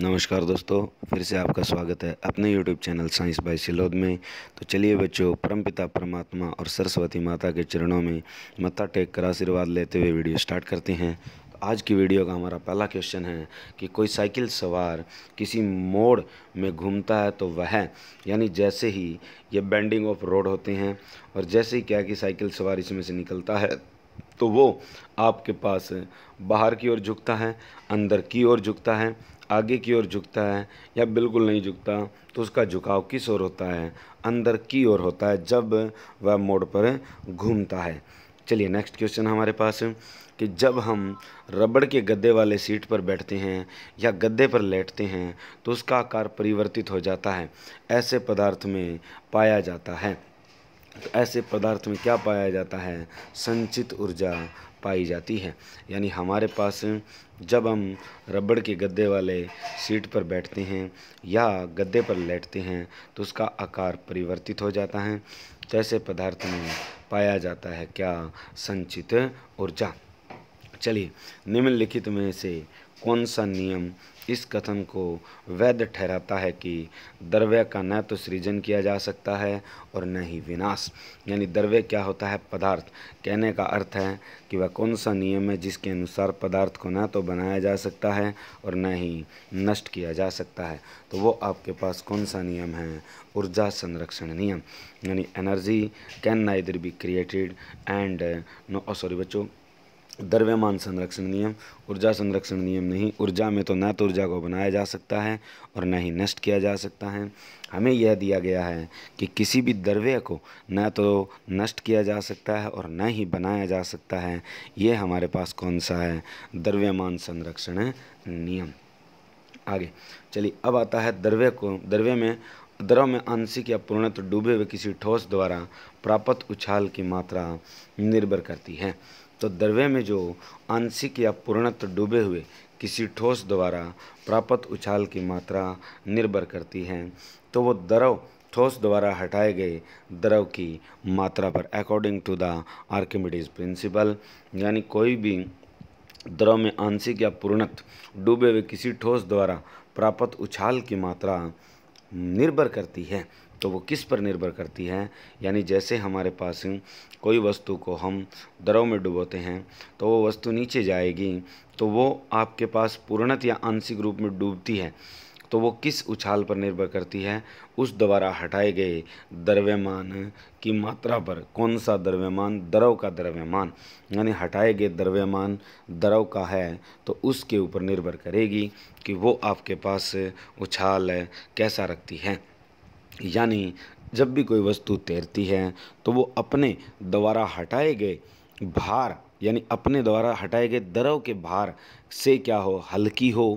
नमस्कार दोस्तों फिर से आपका स्वागत है अपने YouTube channel science by Sillod में तो चलिए बच्चों परमपिता परमात्मा और सरस्वती माता के चरणों में मत्था टेक कर आशीर्वाद लेते हुए वीडियो स्टार्ट करते हैं तो आज की वीडियो का हमारा पहला क्वेश्चन है कि कोई साइकिल सवार किसी मोड़ में घूमता है तो वह यानी जैसे ही ये बैंडिंग ऑफ रोड होते हैं और जैसे ही क्या कि साइकिल सवार इसमें से निकलता है तो वो आपके पास बाहर की ओर झुकता है अंदर की ओर झुकता है आगे की ओर झुकता है या बिल्कुल नहीं झुकता तो उसका झुकाव किस ओर होता है अंदर की ओर होता है जब वह मोड़ पर घूमता है चलिए नेक्स्ट क्वेश्चन हमारे पास कि जब हम रबड़ के गद्दे वाले सीट पर बैठते हैं या गद्दे पर लेटते हैं तो उसका आकार परिवर्तित हो जाता है ऐसे पदार्थ में पाया जाता है तो ऐसे पदार्थ में क्या पाया जाता है संचित ऊर्जा पाई जाती है यानी हमारे पास जब हम रबड़ के गद्दे वाले सीट पर बैठते हैं या गद्दे पर लेटते हैं तो उसका आकार परिवर्तित हो जाता है जैसे तो पदार्थ में पाया जाता है क्या संचित ऊर्जा चलिए निम्नलिखित में से कौन सा नियम इस कथन को वैध ठहराता है कि द्रव्य का न तो सृजन किया जा सकता है और न ही विनाश यानी द्रव्य क्या होता है पदार्थ कहने का अर्थ है कि वह कौन सा नियम है जिसके अनुसार पदार्थ को न तो बनाया जा सकता है और न ही नष्ट किया जा सकता है तो वो आपके पास कौन सा नियम है ऊर्जा संरक्षण नियम यानी energy can neither be created and no sorry बच्चों द्रव्यमान संरक्षण नियम ऊर्जा संरक्षण नियम नहीं ऊर्जा में तो न तो ऊर्जा को बनाया जा सकता है और न ही नष्ट किया जा सकता है हमें यह दिया गया है कि किसी भी द्रव्य को न तो नष्ट किया जा सकता है और न ही बनाया जा सकता है ये हमारे पास कौन सा है द्रव्यमान संरक्षण नियम आगे चलिए अब आता है द्रव्य को द्रव्य में द्रव में आंशिक या पूर्णत्व डूबे हुए किसी ठोस द्वारा प्राप्त उछाल की मात्रा निर्भर करती है तो द्रव्य में जो आंशिक या पूर्णत्व डूबे हुए किसी ठोस द्वारा प्राप्त उछाल की मात्रा निर्भर करती है तो वो द्रव ठोस द्वारा हटाए गए द्रव की मात्रा पर according to the Archimedes principle यानी कोई भी द्रव में आंशिक या पूर्णत्व डूबे हुए किसी ठोस द्वारा प्राप्त उछाल की मात्रा निर्भर करती है तो वो किस पर निर्भर करती है यानी जैसे हमारे पास कोई वस्तु को हम दरों में डुबोते हैं तो वो वस्तु नीचे जाएगी तो वो आपके पास पूर्णत या आंशिक रूप में डूबती है तो वो किस उछाल पर निर्भर करती है उस द्वारा हटाए गए द्रव्यमान की मात्रा पर कौन सा द्रव्यमान द्रव का द्रव्यमान यानी हटाए गए द्रव्यमान द्रव का है तो उसके ऊपर निर्भर करेगी कि वो आपके पास उछाल कैसा रखती है यानी जब भी कोई वस्तु तैरती है तो वो अपने द्वारा हटाए गए भार यानी अपने द्वारा हटाए गए दरव के भार से क्या हो हल्की हो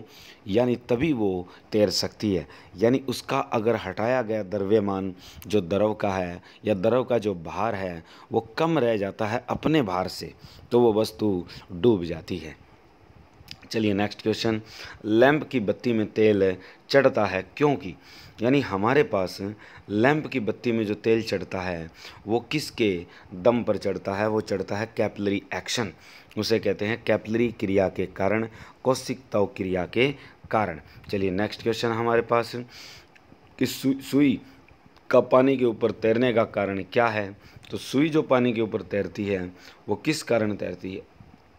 यानी तभी वो तैर सकती है यानी उसका अगर हटाया गया द्रव्यमान जो द्रव का है या द्रव का जो भार है वो कम रह जाता है अपने भार से तो वो वस्तु डूब जाती है चलिए नेक्स्ट क्वेश्चन लैंप की बत्ती में तेल चढ़ता है क्योंकि यानी हमारे पास लैम्प की बत्ती में जो तेल चढ़ता है वो किसके दम पर चढ़ता है वो चढ़ता है कैपलरी एक्शन उसे कहते हैं कैपलरी क्रिया के कारण कौशिकताव क्रिया के कारण चलिए नेक्स्ट क्वेश्चन हमारे पास कि सुई का पानी के ऊपर तैरने का कारण क्या है तो सुई जो पानी के ऊपर तैरती है वो किस कारण तैरती है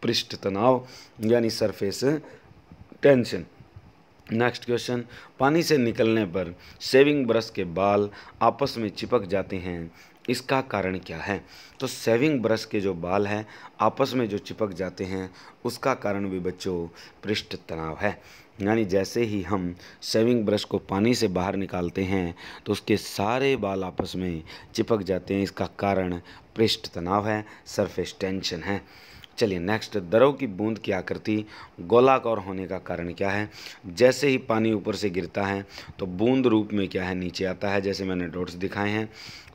पृष्ठ तनाव यानी सरफेस टेंशन नेक्स्ट क्वेश्चन पानी से निकलने पर सेविंग ब्रश के बाल आपस में चिपक जाते हैं इसका कारण क्या है तो सेविंग ब्रश के जो बाल हैं आपस में जो चिपक जाते हैं उसका कारण भी बच्चों पृष्ठ तनाव है यानी जैसे ही हम सेविंग ब्रश को पानी से बाहर निकालते हैं तो उसके सारे बाल आपस में चिपक जाते हैं इसका कारण पृष्ठ तनाव है सरफेस टेंशन है चलिए नेक्स्ट दरों की बूंद की आकृति गोलाकार होने का कारण क्या है जैसे ही पानी ऊपर से गिरता है तो बूंद रूप में क्या है नीचे आता है जैसे मैंने डॉट्स दिखाए हैं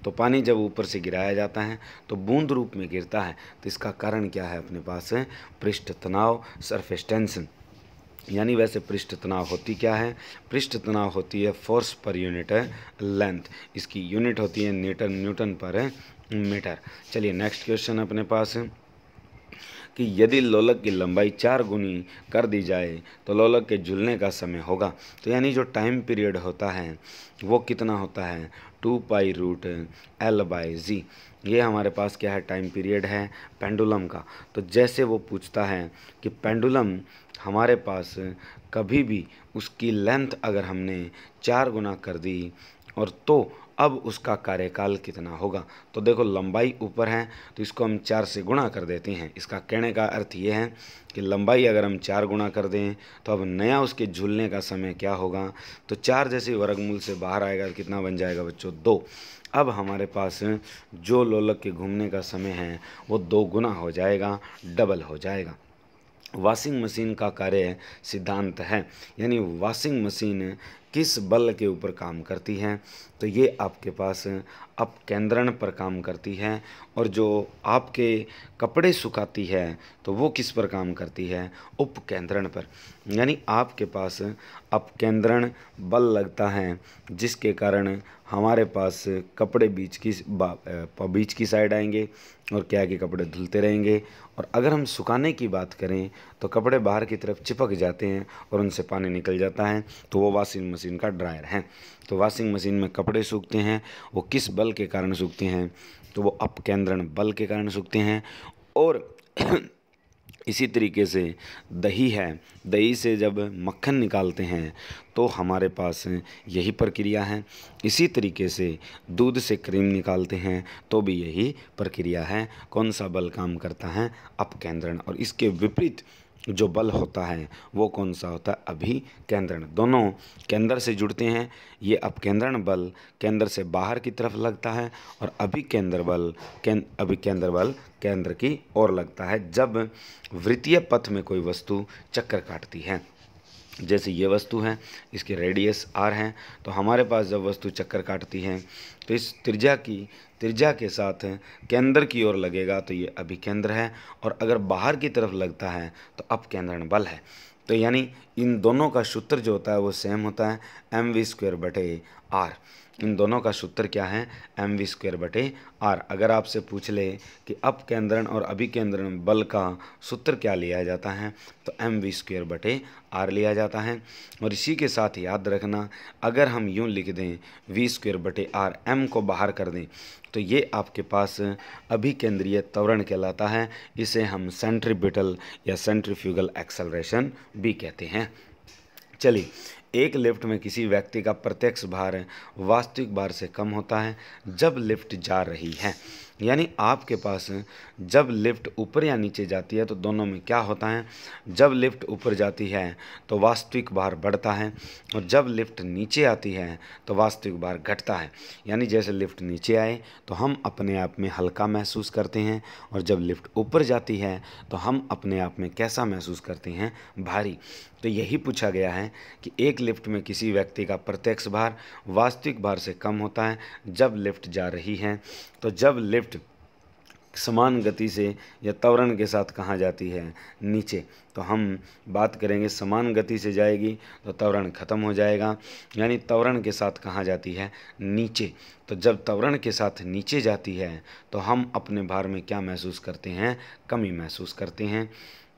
तो पानी जब ऊपर से गिराया जाता है तो बूंद रूप में गिरता है तो इसका कारण क्या है अपने पास पृष्ठ तनाव सरफेस टेंशन यानी वैसे पृष्ठ तनाव होती क्या है पृष्ठ तनाव होती है फोर्स पर यूनिट लेंथ इसकी यूनिट होती है न्यूटन न्यूटन पर मीटर चलिए नेक्स्ट क्वेश्चन अपने पास है कि यदि लोलक की लंबाई चार गुनी कर दी जाए तो लोलक के झुलने का समय होगा तो यानी जो टाइम पीरियड होता है वो कितना होता है two pi root L by G ये हमारे पास क्या है टाइम पीरियड है पेंडुलम का तो जैसे वो पूछता है कि पेंडुलम हमारे पास कभी भी उसकी लेंथ अगर हमने चार गुना कर दी और तो अब उसका कार्यकाल कितना होगा तो देखो लंबाई ऊपर है तो इसको हम चार से गुणा कर देते हैं इसका कहने का अर्थ ये है कि लंबाई अगर हम चार गुणा कर दें तो अब नया उसके झूलने का समय क्या होगा तो चार जैसे वर्गमूल से बाहर आएगा तो कितना बन जाएगा बच्चों दो अब हमारे पास जो लोलक के घूमने का समय है वो दो गुना हो जाएगा डबल हो जाएगा वॉशिंग मशीन का कार्य सिद्धांत है यानी वॉशिंग मशीन किस बल के ऊपर काम करती हैं तो ये आपके पास अपकेंद्रण पर काम करती है और जो आपके कपड़े सुखाती है तो वो किस पर काम करती है उपकेंद्रण पर यानी आपके पास अपकेंद्रण बल लगता है जिसके कारण हमारे पास कपड़े बीच की बीच की साइड आएंगे और क्या कि कपड़े धुलते रहेंगे और अगर हम सुखाने की बात करें तो कपड़े बाहर की तरफ चिपक जाते हैं और उनसे पानी निकल जाता है तो वो वाशिंग मशीन मशीन का ड्रायर है तो वॉशिंग मशीन में कपड़े सूखते हैं वो किस बल के कारण सूखते हैं तो वो अपकेंद्रण बल के कारण सूखते हैं और इसी तरीके से दही है दही से जब मक्खन निकालते हैं तो हमारे पास यही प्रक्रिया है इसी तरीके से दूध से क्रीम निकालते हैं तो भी यही प्रक्रिया है कौन सा बल काम करता है अपकेंद्रण और इसके विपरीत जो बल होता है वो कौन सा होता है अभी केंद्रण दोनों केंद्र से जुड़ते हैं ये अपकेंद्रण बल केंद्र से बाहर की तरफ लगता है और अभी केंद्र बल अभी केंद्र बल केंद्र की ओर लगता है जब वृत्तीय पथ में कोई वस्तु चक्कर काटती है जैसे ये वस्तु है इसकी रेडियस आर है तो हमारे पास जब वस्तु चक्कर काटती है तो इस त्रिज्या की त्रिज्या के साथ केंद्र की ओर लगेगा तो ये अभिकेंद्र है और अगर बाहर की तरफ लगता है तो अपकेंद्रण बल है तो यानी इन दोनों का सूत्र जो होता है वो सेम होता है एम वी स्क्वेयर बटे आर इन दोनों का सूत्र क्या है एम वी स्क्वेयर बटे आर अगर आपसे पूछ ले कि अप केंद्रण और अभिकेंद्रण बल का सूत्र क्या लिया जाता है तो एम वी स्क्वेयर बटे आर लिया जाता है और इसी के साथ याद रखना अगर हम यूँ लिख दें वी स्क्वेयर बटे आर एम को बाहर कर दें तो ये आपके पास अभिकेंद्रीय त्वरण कहलाता है इसे हम सेंट्रीबिटल या सेंट्रीफ्यूगल एक्सलरेशन भी कहते हैं चलिए एक लिफ्ट में किसी व्यक्ति का प्रत्यक्ष भार वास्तविक भार से कम होता है जब लिफ्ट जा रही है यानी आपके पास जब लिफ्ट ऊपर या नीचे जाती है तो दोनों में क्या होता है जब लिफ्ट ऊपर जाती है तो वास्तविक भार बढ़ता है और जब लिफ्ट नीचे आती है तो वास्तविक भार घटता है यानी जैसे लिफ्ट नीचे आए तो हम अपने आप में हल्का महसूस करते हैं और जब लिफ्ट ऊपर जाती है तो हम अपने आप में कैसा महसूस करते हैं भारी तो यही पूछा गया है कि एक लिफ्ट में किसी व्यक्ति का प्रत्यक्ष भार वास्तविक भार से कम होता है जब लिफ्ट जा रही है तो जब लिफ्ट समान गति से या त्वरण के साथ कहाँ जाती है नीचे तो हम बात करेंगे समान गति से जाएगी तो त्वरण खत्म हो जाएगा यानी त्वरण के साथ कहाँ जाती है नीचे तो जब त्वरण के साथ नीचे जाती है तो हम अपने भार में क्या महसूस करते हैं कमी महसूस करते हैं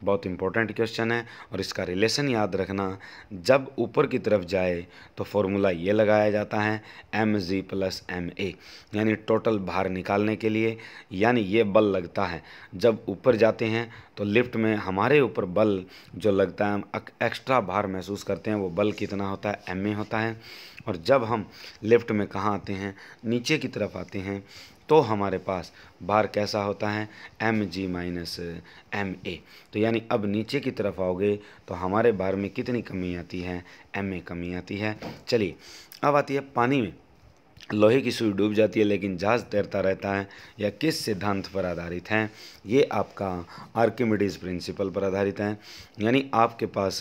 बहुत इंपॉर्टेंट क्वेश्चन है और इसका रिलेशन याद रखना जब ऊपर की तरफ जाए तो फॉर्मूला ये लगाया जाता है M G plus M A यानी टोटल भार निकालने के लिए यानी ये बल लगता है जब ऊपर जाते हैं तो लिफ्ट में हमारे ऊपर बल जो लगता है हम एक्स्ट्रा भार महसूस करते हैं वो बल कितना होता है एम ए होता है और जब हम लिफ्ट में कहाँ आते हैं नीचे की तरफ आते हैं तो हमारे पास बार कैसा होता है M G minus M A तो यानी अब नीचे की तरफ आओगे तो हमारे बार में कितनी कमी आती है एम ए कमी आती है चलिए अब आती है पानी में लोहे की सुई डूब जाती है लेकिन जहाज तैरता रहता है या किस सिद्धांत पर आधारित है ये आपका आर्किमिडीज प्रिंसिपल पर आधारित है यानी आपके पास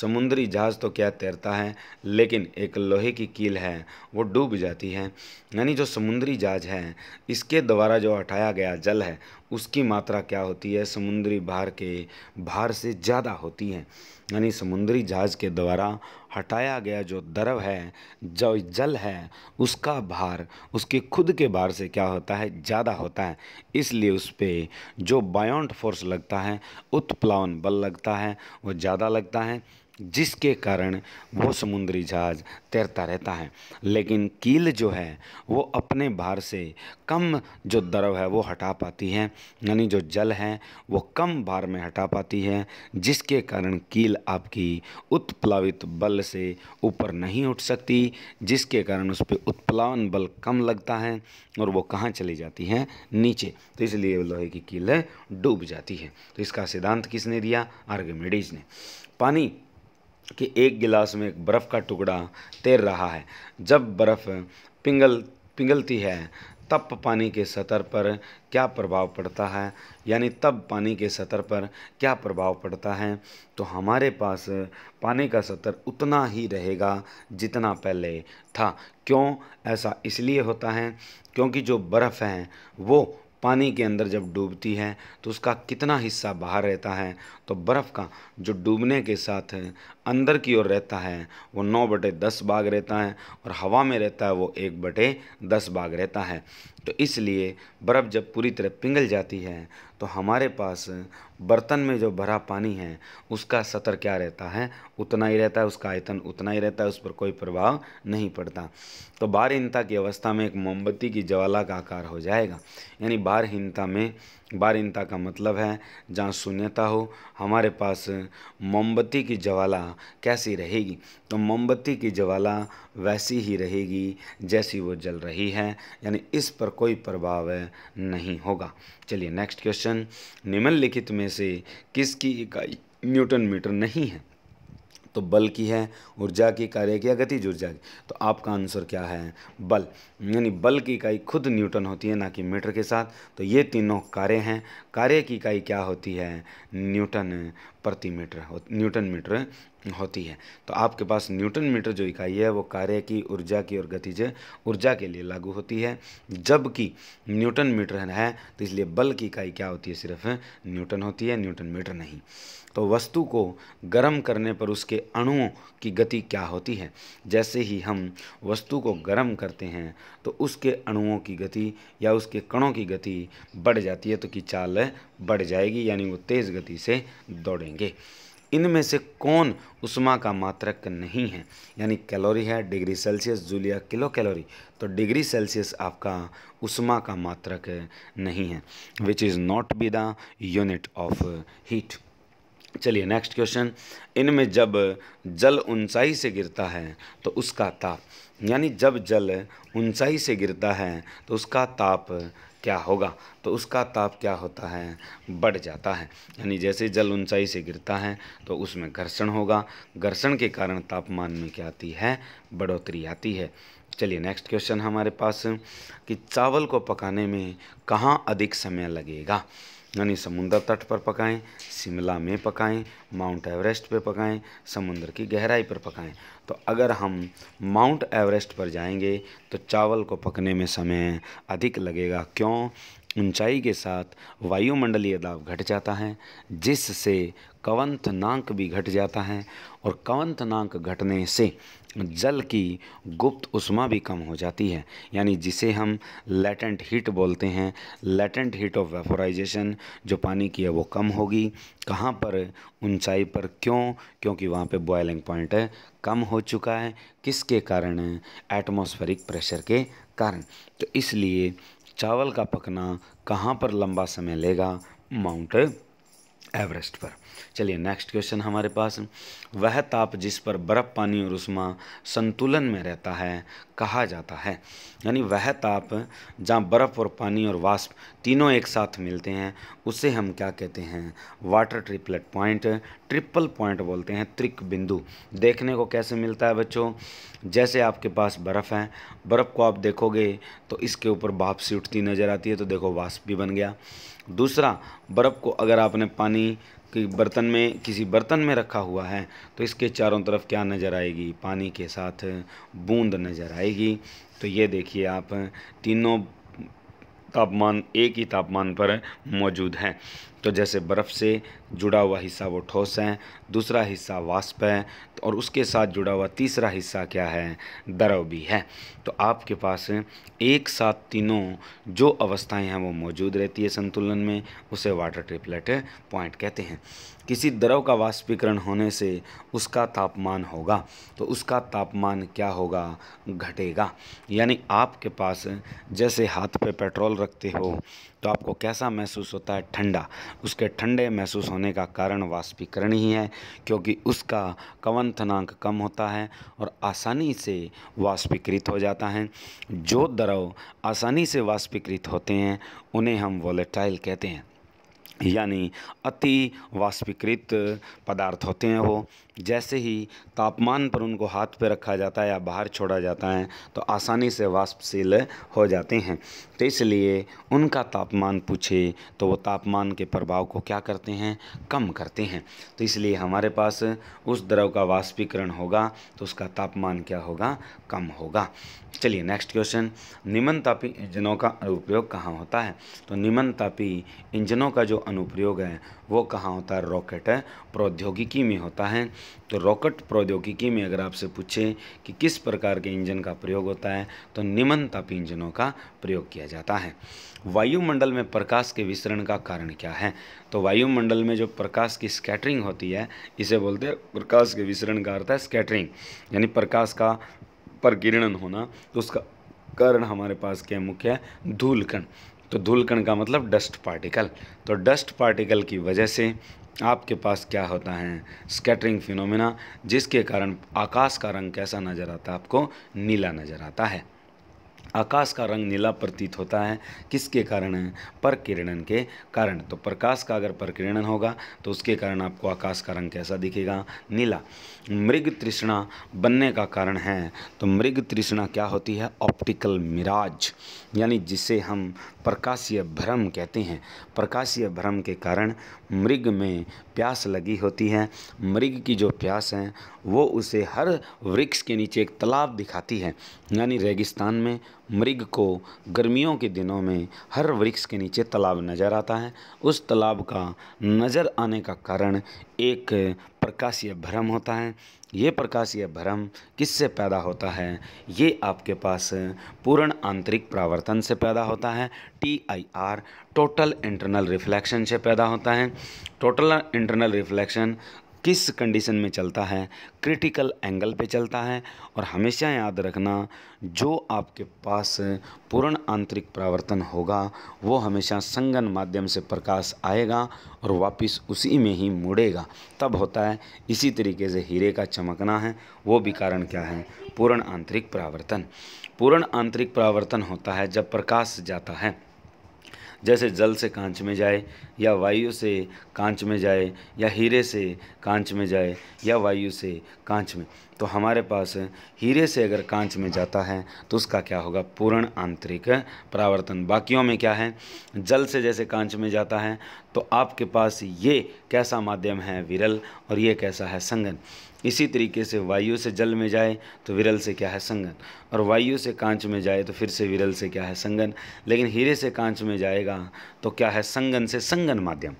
समुद्री जहाज तो क्या तैरता है लेकिन एक लोहे की कील है वो डूब जाती है यानी जो समुद्री जहाज है इसके द्वारा जो हटाया गया जल है उसकी मात्रा क्या होती है समुद्री भार के भार से ज़्यादा होती है यानी समुद्री जहाज़ के द्वारा हटाया गया जो द्रव है जो जल है उसका भार उसके खुद के भार से क्या होता है ज़्यादा होता है इसलिए उस पर जो बायोंट फोर्स लगता है उत्प्लावन बल लगता है वो ज़्यादा लगता है जिसके कारण वो समुद्री जहाज़ तैरता रहता है लेकिन कील जो है वो अपने भार से कम जो द्रव है वो हटा पाती है यानी जो जल है वो कम भार में हटा पाती है जिसके कारण कील आपकी उत्प्लावित बल से ऊपर नहीं उठ सकती जिसके कारण उस पर उत्प्लावन बल कम लगता है और वो कहाँ चली जाती है नीचे तो इसलिए लोहे की कील डूब जाती है तो इसका सिद्धांत किसने दिया आर्गमेडीज ने पानी कि एक गिलास में एक बर्फ़ का टुकड़ा तैर रहा है जब बर्फ़ पिंगल पिंगलती है तब पानी के सतह पर क्या प्रभाव पड़ता है यानी तब पानी के सतह पर क्या प्रभाव पड़ता है तो हमारे पास पानी का सतह उतना ही रहेगा जितना पहले था क्यों ऐसा इसलिए होता है क्योंकि जो बर्फ़ है वो पानी के अंदर जब डूबती है तो उसका कितना हिस्सा बाहर रहता है तो बर्फ़ का जो डूबने के साथ अंदर की ओर रहता है वो नौ बटे दस बाघ रहता है और हवा में रहता है वो एक बटे दस बाघ रहता है तो इसलिए बर्फ़ जब पूरी तरह पिघल जाती है तो हमारे पास बर्तन में जो भरा पानी है उसका सतर क्या रहता है उतना ही रहता है उसका आयतन उतना ही रहता है उस पर कोई प्रभाव नहीं पड़ता तो बारहीनता की अवस्था में एक मोमबत्ती की ज्वाला का आकार हो जाएगा यानी बारहीनता में बारिनता का मतलब है जहाँ शून्यता हो हमारे पास मोमबत्ती की ज्वाला कैसी रहेगी तो मोमबत्ती की ज्वाला वैसी ही रहेगी जैसी वो जल रही है यानी इस पर कोई प्रभाव नहीं होगा चलिए नेक्स्ट क्वेश्चन निम्नलिखित में से किसकी इकाई न्यूटन मीटर नहीं है तो बल की है ऊर्जा की कार्य की या गतिज ऊर्जा की तो आपका आंसर क्या है बल यानी बल की इकाई खुद न्यूटन होती है ना कि मीटर के साथ तो ये तीनों कार्य हैं कार्य की इकाई क्या होती है न्यूटन प्रति मीटर हो न्यूटन मीटर होती है तो आपके पास न्यूटन मीटर जो इकाई है वो कार्य की ऊर्जा की और गतिज ऊर्जा के लिए लागू होती है जबकि न्यूटन मीटर है तो इसलिए बल की इकाई क्या होती है सिर्फ न्यूटन होती है न्यूटन मीटर नहीं तो वस्तु को गर्म करने पर उसके अणुओं की गति क्या होती है जैसे ही हम वस्तु को गर्म करते हैं तो उसके अणुओं की गति या उसके कणों की गति बढ़ जाती है तो कि चाल है बढ़ जाएगी यानी वो तेज़ गति से दौड़ेंगे इनमें से कौन उष्मा का मात्रक नहीं है यानी कैलोरी है डिग्री सेल्सियस जूलिया किलो कैलोरी तो डिग्री सेल्सियस आपका उष्मा का मात्रक नहीं है which is not be the unit of heat चलिए नेक्स्ट क्वेश्चन इनमें जब जल ऊंचाई से गिरता है तो उसका ताप यानी जब जल ऊंचाई से गिरता है तो उसका ताप क्या होगा तो उसका ताप क्या होता है बढ़ जाता है यानी जैसे जल ऊंचाई से गिरता है तो उसमें घर्षण होगा घर्षण के कारण तापमान में क्या आती है बढ़ोतरी आती है चलिए नेक्स्ट क्वेश्चन हमारे पास कि चावल को पकाने में कहाँ अधिक समय लगेगा यानी समुंदर तट पर पकाएं शिमला में पकाएं माउंट एवरेस्ट पर पकाएं समुंदर की गहराई पर पकाएं तो अगर हम माउंट एवरेस्ट पर जाएंगे तो चावल को पकने में समय अधिक लगेगा क्यों ऊंचाई के साथ वायुमंडलीय दाब घट जाता है जिससे नाक भी घट जाता है और नाक घटने से जल की गुप्त उष्मा भी कम हो जाती है यानी जिसे हम लेटेंट हीट बोलते हैं लेटेंट हीट ऑफ वेपोराइजेशन जो पानी की है वो कम होगी कहाँ पर ऊंचाई पर क्यों क्योंकि वहाँ पे बॉयलिंग पॉइंट है कम हो चुका है किसके कारण एटमॉस्फेरिक प्रेशर के कारण तो इसलिए चावल का पकना कहाँ पर लंबा समय लेगा माउंट एवरेस्ट पर चलिए नेक्स्ट क्वेश्चन हमारे पास वह ताप जिस पर बर्फ़ पानी और उष्मा संतुलन में रहता है कहा जाता है यानी वह ताप जहाँ बर्फ़ और पानी और वाष्प तीनों एक साथ मिलते हैं उसे हम क्या कहते हैं water triplet point triple point बोलते हैं त्रिक बिंदु देखने को कैसे मिलता है बच्चों जैसे आपके पास बर्फ़ है बर्फ़ को आप देखोगे तो इसके ऊपर भाप से उठती नज़र आती है तो देखो वाष्प भी बन गया दूसरा बर्फ़ को अगर आपने पानी कि बर्तन में किसी बर्तन में रखा हुआ है तो इसके चारों तरफ क्या नज़र आएगी पानी के साथ बूंद नज़र आएगी तो ये देखिए आप तीनों तापमान एक ही तापमान पर मौजूद हैं तो जैसे बर्फ़ से जुड़ा हुआ हिस्सा वो ठोस है दूसरा हिस्सा वाष्प है और उसके साथ जुड़ा हुआ तीसरा हिस्सा क्या है द्रव भी है तो आपके पास एक साथ तीनों जो अवस्थाएं हैं वो मौजूद रहती है संतुलन में उसे वाटर ट्रिपलेट पॉइंट कहते हैं किसी द्रव का वाष्पीकरण होने से उसका तापमान होगा तो उसका तापमान क्या होगा घटेगा यानी आपके पास जैसे हाथ पे पेट्रोल रखते हो तो आपको कैसा महसूस होता है ठंडा उसके ठंडे महसूस होने होने का कारण वाष्पीकरण ही है क्योंकि उसका कवंथनांक कम होता है और आसानी से वाष्पीकृत हो जाता है जो द्रव आसानी से वाष्पीकृत होते हैं उन्हें हम वॉलेटाइल कहते हैं यानी अति वाष्पीकृत पदार्थ होते हैं वो जैसे ही तापमान पर उनको हाथ पे रखा जाता है या बाहर छोड़ा जाता है तो आसानी से वाष्पशील हो जाते हैं तो इसलिए उनका तापमान पूछे तो वो तापमान के प्रभाव को क्या करते हैं कम करते हैं तो इसलिए हमारे पास उस द्रव का वाष्पीकरण होगा तो उसका तापमान क्या होगा कम होगा चलिए नेक्स्ट क्वेश्चन निमन तापी इंजनों का अनुप्रयोग कहाँ होता है तो निमन तापी इंजनों का जो अनुप्रयोग है वो कहाँ होता है रॉकेट है प्रौद्योगिकी में होता है तो रॉकेट प्रौद्योगिकी में अगर आपसे पूछें कि किस प्रकार के इंजन का प्रयोग होता है तो निमन तापी इंजनों का प्रयोग किया जाता है वायुमंडल में प्रकाश के विसरण का कारण क्या है तो वायुमंडल में जो प्रकाश की स्कैटरिंग होती है इसे बोलते हैं प्रकाश के विसरण का अर्थ है स्कैटरिंग यानी प्रकाश का पर गिरणन होना तो उसका कारण हमारे पास क्या मुख्य है धूलकण तो धूलकण का मतलब डस्ट पार्टिकल तो डस्ट पार्टिकल की वजह से आपके पास क्या होता है स्कैटरिंग फिनोमिना जिसके कारण आकाश का रंग कैसा नज़र आता है आपको नीला नज़र आता है आकाश का रंग नीला प्रतीत होता है किसके कारण है परकिरणन के कारण तो प्रकाश का अगर परकिरणन होगा तो उसके कारण आपको आकाश का रंग कैसा दिखेगा नीला मृग तृष्णा बनने का कारण है तो मृग तृष्णा क्या होती है ऑप्टिकल मिराज यानी जिसे हम प्रकाशीय भ्रम कहते हैं प्रकाशीय भ्रम के कारण मृग में प्यास लगी होती है मृग की जो प्यास है वो उसे हर वृक्ष के नीचे एक तालाब दिखाती है यानी रेगिस्तान में मृग को गर्मियों के दिनों में हर वृक्ष के नीचे तालाब नज़र आता है उस तालाब का नज़र आने का कारण एक प्रकाशीय भ्रम होता है ये प्रकाशीय भ्रम किससे पैदा होता है ये आपके पास पूर्ण आंतरिक प्रावर्तन से पैदा होता है T I R total internal reflection से पैदा होता है टोटल इंटरनल रिफ्लेक्शन किस कंडीशन में चलता है क्रिटिकल एंगल पे चलता है और हमेशा याद रखना जो आपके पास पूर्ण आंतरिक परावर्तन होगा वो हमेशा संगन माध्यम से प्रकाश आएगा और वापस उसी में ही मुड़ेगा तब होता है इसी तरीके से हीरे का चमकना है वो भी कारण क्या है पूर्ण आंतरिक परावर्तन पूर्ण आंतरिक परावर्तन होता है जब प्रकाश जाता है जैसे जल से कांच में जाए या वायु से कांच में जाए या हीरे से कांच में जाए या वायु से कांच में तो हमारे पास हीरे से अगर कांच में जाता है तो उसका क्या होगा पूर्ण आंतरिक परावर्तन बाकियों में क्या है जल से जैसे कांच में जाता है तो आपके पास ये कैसा माध्यम है विरल और ये कैसा है संगन इसी तरीके से वायु से जल में जाए तो विरल से क्या है संगन और वायु से कांच में जाए तो फिर से विरल से क्या है संगन लेकिन हीरे से कांच में जाएगा तो क्या है संगन से संगन माध्यम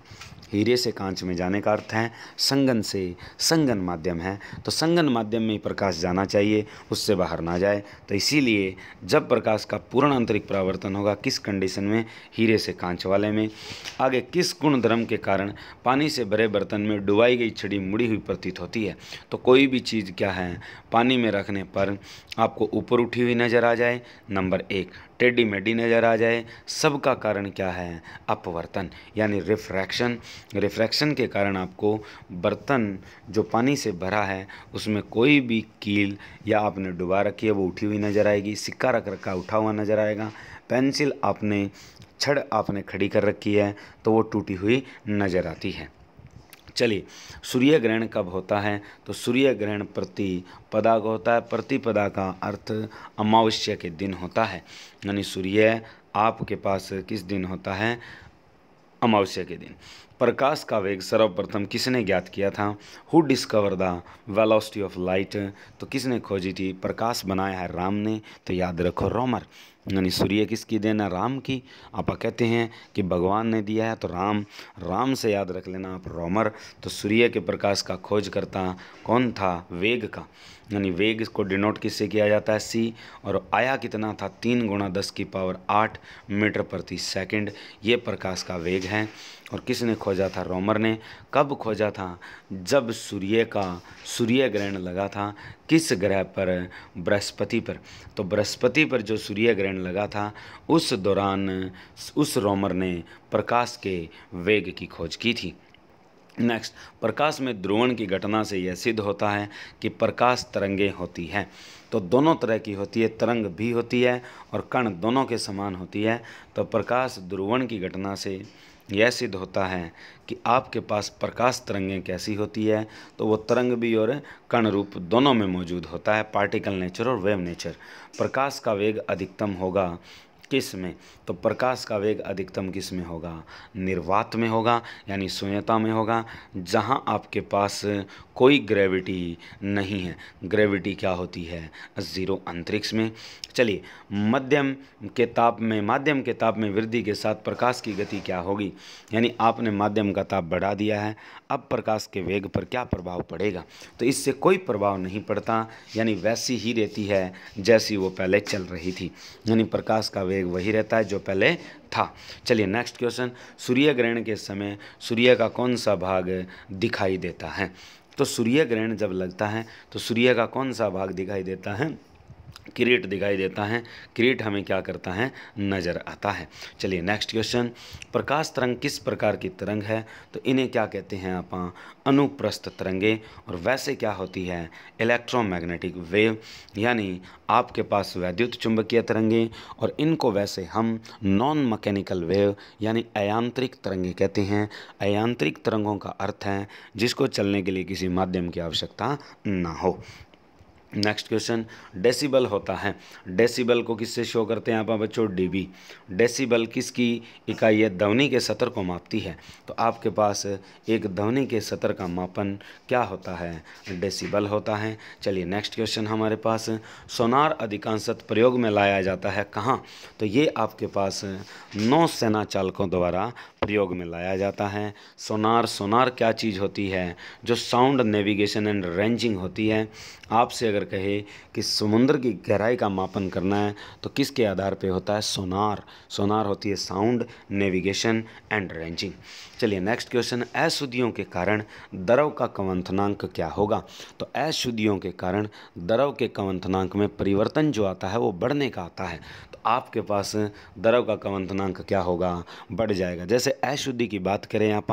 हीरे से कांच में जाने का अर्थ है संगन से संगन माध्यम है तो संगन माध्यम में ही प्रकाश जाना चाहिए उससे बाहर ना जाए तो इसीलिए जब प्रकाश का पूर्ण आंतरिक परावर्तन होगा किस कंडीशन में हीरे से कांच वाले में आगे किस गुण धर्म के कारण पानी से भरे बर्तन में डुबाई गई छड़ी मुड़ी हुई प्रतीत होती है तो कोई भी चीज़ क्या है पानी में रखने पर आपको ऊपर उठी हुई नज़र आ जाए नंबर एक टेडी मेडी नज़र आ जाए सबका कारण क्या है अपवर्तन यानी रिफ्रैक्शन रिफ्रैक्शन के कारण आपको बर्तन जो पानी से भरा है उसमें कोई भी कील या आपने डुबा रखी है वो उठी हुई नज़र आएगी सिक्का रख रखा उठा हुआ नज़र आएगा पेंसिल आपने छड़ आपने खड़ी कर रखी है तो वो टूटी हुई नज़र आती है चलिए सूर्य ग्रहण कब होता है तो सूर्य ग्रहण प्रति पदा का होता है प्रतिपदा का अर्थ अमावस्या के दिन होता है यानी सूर्य आपके पास किस दिन होता है अमावस्या के दिन प्रकाश का वेग सर्वप्रथम किसने ज्ञात किया था who discover the velocity of light तो किसने खोजी थी प्रकाश बनाया है राम ने तो याद रखो रोमर यानी सूर्य किसकी देन है राम की आप कहते हैं कि भगवान ने दिया है तो राम राम से याद रख लेना आप रोमर तो सूर्य के प्रकाश का खोज करता कौन था वेग का यानी वेग इसको डिनोट किससे किया जाता है सी और आया कितना था तीन गुणा दस की पावर आठ मीटर प्रति सेकंड ये प्रकाश का वेग है और किसने खोजा था रोमर ने कब खोजा था जब सूर्य का सूर्य ग्रहण लगा था किस ग्रह पर बृहस्पति पर तो बृहस्पति पर जो सूर्य ग्रहण लगा था उस दौरान उस रोमर ने प्रकाश के वेग की खोज की थी नेक्स्ट प्रकाश में ध्रुवण की घटना से यह सिद्ध होता है कि प्रकाश तरंगे होती है तो दोनों तरह की होती है तरंग भी होती है और कण दोनों के समान होती है तो प्रकाश ध्रुवण की घटना से यह सिद्ध होता है कि आपके पास प्रकाश तरंगें कैसी होती है तो वो तरंग भी और कण रूप दोनों में मौजूद होता है पार्टिकल नेचर और वेव नेचर प्रकाश का वेग अधिकतम होगा किस में तो प्रकाश का वेग अधिकतम किस में होगा निर्वात में होगा यानी शून्यता में होगा जहाँ आपके पास कोई ग्रेविटी नहीं है ग्रेविटी क्या होती है ज़ीरो अंतरिक्ष में चलिए मध्यम के ताप में माध्यम के ताप में वृद्धि के साथ प्रकाश की गति क्या होगी यानी आपने माध्यम का ताप बढ़ा दिया है अब प्रकाश के वेग पर क्या प्रभाव पड़ेगा तो इससे कोई प्रभाव नहीं पड़ता यानी वैसी ही रहती है जैसी वो पहले चल रही थी यानी प्रकाश का वेग वेग वही रहता है जो पहले था चलिए नेक्स्ट क्वेश्चन सूर्य ग्रहण के समय सूर्य का कौन सा भाग दिखाई देता है तो सूर्य ग्रहण जब लगता है तो सूर्य का कौन सा भाग दिखाई देता है क्रिएट दिखाई देता है क्रिएट हमें क्या करता है नज़र आता है चलिए नेक्स्ट क्वेश्चन प्रकाश तरंग किस प्रकार की तरंग है तो इन्हें क्या कहते हैं आप अनुप्रस्थ तरंगे और वैसे क्या होती है इलेक्ट्रोमैग्नेटिक वेव यानी आपके पास वैद्युत चुंबकीय तरंगे और इनको वैसे हम नॉन मकैनिकल वेव यानी अयांत्रिक तरंगे कहते हैं अयांत्रिक तरंगों का अर्थ है जिसको चलने के लिए किसी माध्यम की आवश्यकता ना हो नेक्स्ट क्वेश्चन डेसिबल होता है डेसिबल को किससे शो करते हैं आप बच्चों डीबी डेसिबल किसकी इकाई है ध्वनि के सतर को मापती है तो आपके पास एक ध्वनि के सतर का मापन क्या होता है डेसिबल होता है चलिए नेक्स्ट क्वेश्चन हमारे पास सोनार अधिकांशत प्रयोग में लाया जाता है कहाँ तो ये आपके पास नौ सेना चालकों द्वारा प्रयोग में लाया जाता है सोनार सोनार क्या चीज़ होती है जो साउंड नेविगेशन एंड रेंजिंग होती है आपसे अगर अगर कहे कि समुंदर की गहराई का मापन करना है तो किसके आधार पे होता है सोनार सोनार होती है साउंड नेविगेशन एंड रेंजिंग चलिए नेक्स्ट क्वेश्चन अशुद्धियों के कारण दरव का कवंथनांक क्या होगा तो अशुद्धियों के कारण दरव के कवंथनांक में परिवर्तन जो आता है वो बढ़ने का आता है तो आपके पास दरव का कवंथनांक क्या होगा बढ़ जाएगा जैसे अशुद्धि की बात करें आप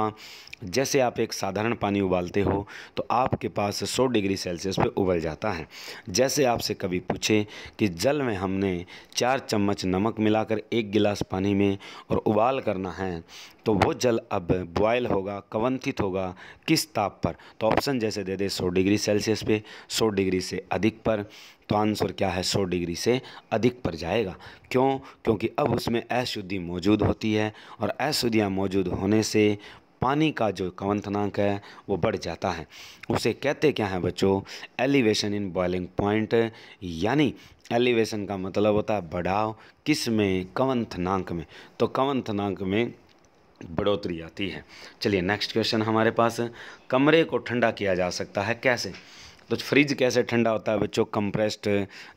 जैसे आप एक साधारण पानी उबालते हो तो आपके पास 100 डिग्री सेल्सियस पे उबल जाता है जैसे आपसे कभी पूछे कि जल में हमने चार चम्मच नमक मिलाकर एक गिलास पानी में और उबाल करना है तो वो जल अब बॉयल होगा कवंथित होगा किस ताप पर तो ऑप्शन जैसे दे दे 100 डिग्री सेल्सियस पे 100 डिग्री से अधिक पर तो आंसर क्या है 100 डिग्री से अधिक पर जाएगा क्यों क्योंकि अब उसमें अशुद्धि मौजूद होती है और अशुद्धियाँ मौजूद होने से पानी का जो कवंथनांक है वो बढ़ जाता है उसे कहते क्या है बच्चों एलिवेशन इन बॉयलिंग पॉइंट यानी एलिवेशन का मतलब होता है बढ़ाव किस में कवंथनांक में तो कवंथनांक में बढ़ोतरी आती है चलिए नेक्स्ट क्वेश्चन हमारे पास कमरे को ठंडा किया जा सकता है कैसे तो फ्रिज कैसे ठंडा होता है बच्चों कंप्रेस्ड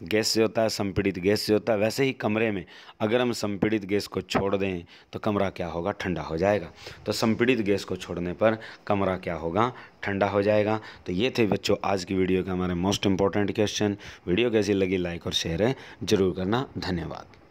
गैस से होता है संपीड़ित गैस से होता है वैसे ही कमरे में अगर हम संपीड़ित गैस को छोड़ दें तो कमरा क्या होगा ठंडा हो जाएगा तो संपीड़ित गैस को छोड़ने पर कमरा क्या होगा ठंडा हो जाएगा तो ये थे बच्चों आज की वीडियो के हमारे मोस्ट इंपॉर्टेंट क्वेश्चन वीडियो कैसी लगी लाइक और शेयर ज़रूर करना धन्यवाद